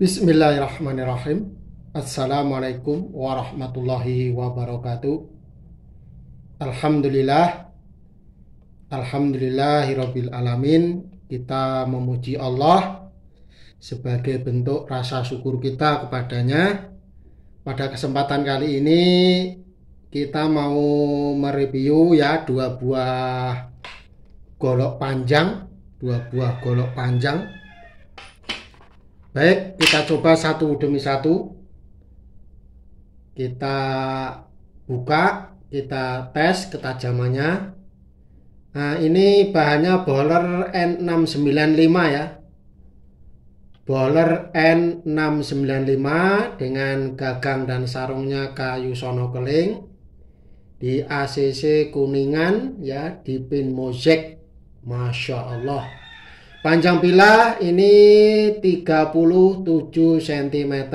Bismillahirrahmanirrahim. Assalamualaikum warahmatullahi wabarakatuh. Alhamdulillah. Alhamdulillahirabbil alamin. Kita memuji Allah sebagai bentuk rasa syukur kita kepadanya. Pada kesempatan kali ini kita mau mereview ya dua buah golok panjang, dua buah golok panjang Baik, kita coba satu demi satu. Kita buka, kita tes ketajamannya. Nah, ini bahannya boler N695 ya. Boler N695 dengan gagang dan sarungnya kayu sono keling. Di ACC Kuningan ya, di pin Mozek. Masya Allah. Panjang pila ini 37 cm.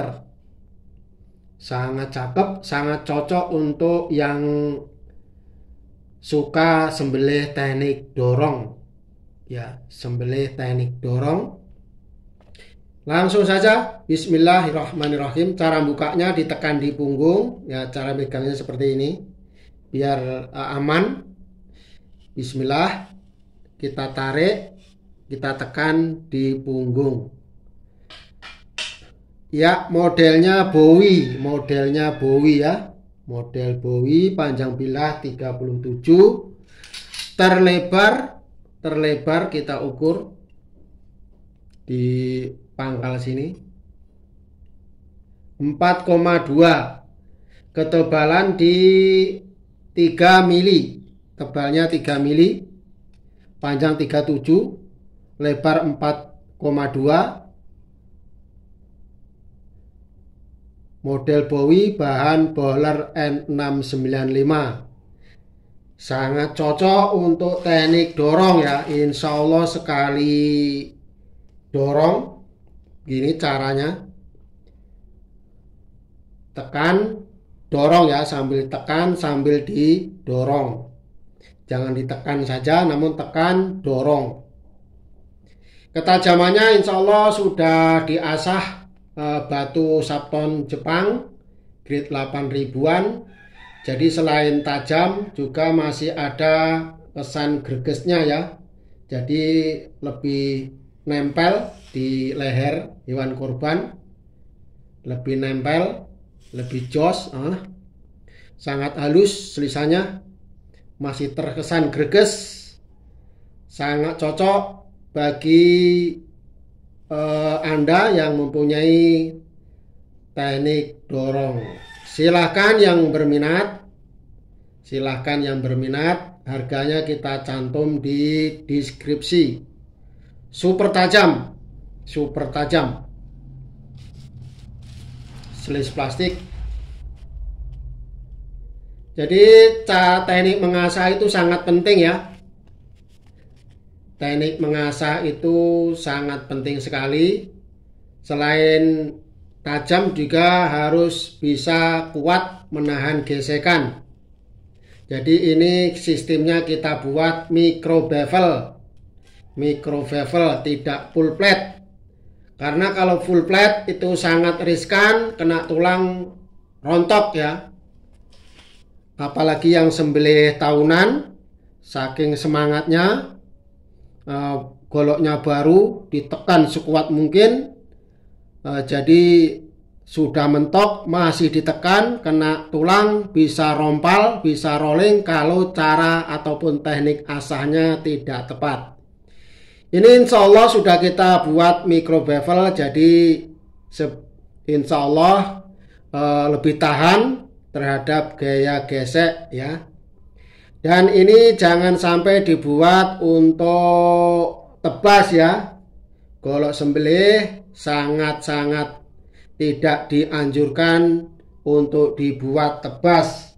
Sangat cakep, sangat cocok untuk yang suka sembelih teknik dorong. Ya, sembelih teknik dorong. Langsung saja, bismillahirrahmanirrahim. Cara bukanya ditekan di punggung, ya cara pegangnya seperti ini. Biar eh, aman. Bismillah. Kita tarik kita tekan di punggung ya modelnya Bowie modelnya Bowie ya model Bowie panjang bilah 37 terlebar terlebar kita ukur di pangkal sini 4,2 ketebalan di 3 mili tebalnya 3 mili panjang 37 lebar 4,2 model Bowie bahan boler N695 sangat cocok untuk teknik dorong ya Insya Allah sekali dorong gini caranya tekan dorong ya sambil tekan sambil didorong jangan ditekan saja namun tekan dorong Ketajamannya insya Allah sudah diasah eh, batu Sabton Jepang grade 8 ribuan. Jadi selain tajam juga masih ada kesan gergesnya ya. Jadi lebih nempel di leher hewan korban, Lebih nempel, lebih jos. Eh. Sangat halus selisanya. Masih terkesan greges. Sangat cocok bagi eh, Anda yang mempunyai teknik dorong. Silahkan yang berminat, silahkan yang berminat, harganya kita cantum di deskripsi. Super tajam, super tajam. Selis plastik. Jadi teknik mengasah itu sangat penting ya teknik mengasah itu sangat penting sekali. Selain tajam juga harus bisa kuat menahan gesekan. Jadi ini sistemnya kita buat micro bevel. Micro bevel tidak full plate. Karena kalau full plate itu sangat riskan kena tulang rontok ya. Apalagi yang sembelih tahunan saking semangatnya Eh, goloknya baru ditekan sekuat mungkin eh, jadi sudah mentok masih ditekan kena tulang bisa rompal bisa rolling kalau cara ataupun teknik asahnya tidak tepat ini insya Allah sudah kita buat micro bevel jadi insya Allah eh, lebih tahan terhadap gaya gesek ya dan ini jangan sampai dibuat untuk tebas ya. Golok sembelih sangat-sangat tidak dianjurkan untuk dibuat tebas.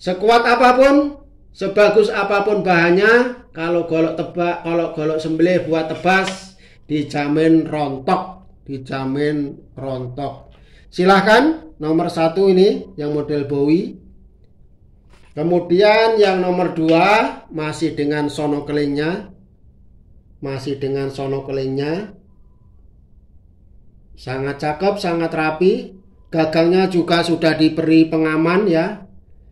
Sekuat apapun, sebagus apapun bahannya, kalau golok tebak, kalau golok sembelih buat tebas, dijamin rontok, dijamin rontok. Silahkan nomor satu ini yang model Bowie Kemudian yang nomor dua masih dengan sono kelingnya, masih dengan sono kelingnya, sangat cakep, sangat rapi. Gagangnya juga sudah diberi pengaman ya.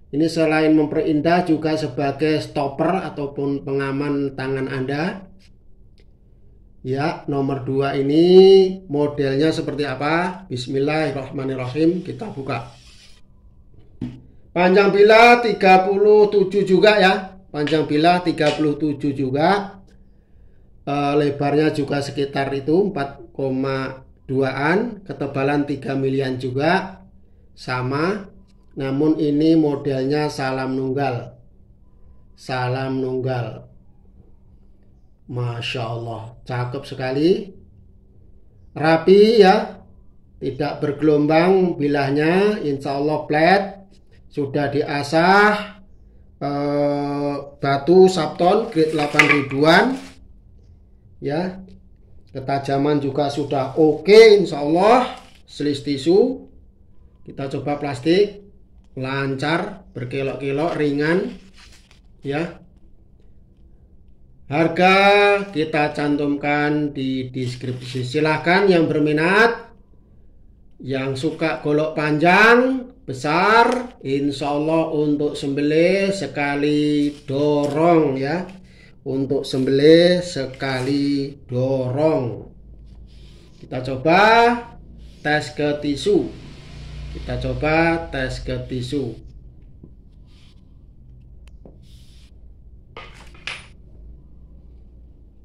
Ini selain memperindah juga sebagai stopper ataupun pengaman tangan Anda. Ya, nomor dua ini modelnya seperti apa? Bismillahirrahmanirrahim. Kita buka. Panjang bilah 37 juga ya. Panjang bilah 37 juga. E, lebarnya juga sekitar itu 4,2an, ketebalan 3 milian juga. Sama. Namun ini modelnya salam nunggal. Salam nunggal. Masya Allah, cakep sekali. Rapi ya, tidak bergelombang bilahnya, insya Allah flat sudah diasah eh, batu sabton grade 8 ribuan ya ketajaman juga sudah oke okay, insya Allah selis tisu kita coba plastik lancar berkelok-kelok ringan ya harga kita cantumkan di deskripsi silahkan yang berminat yang suka golok panjang besar insya Allah untuk sembelih sekali dorong ya untuk sembelih sekali dorong kita coba tes ke tisu kita coba tes ke tisu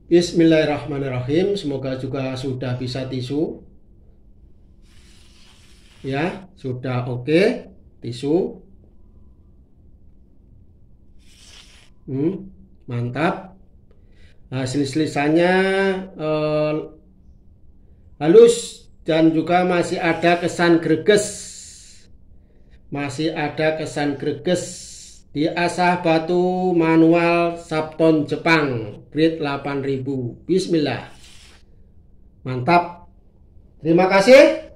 Bismillahirrahmanirrahim semoga juga sudah bisa tisu ya sudah oke tisu hmm, mantap hasil nah, sisanya eh, halus dan juga masih ada kesan greges masih ada kesan greges asah batu manual Sabton Jepang grade 8000 Bismillah mantap terima kasih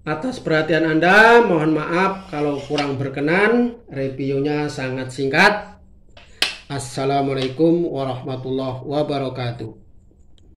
Atas perhatian Anda, mohon maaf kalau kurang berkenan. Reviewnya sangat singkat. Assalamualaikum warahmatullahi wabarakatuh.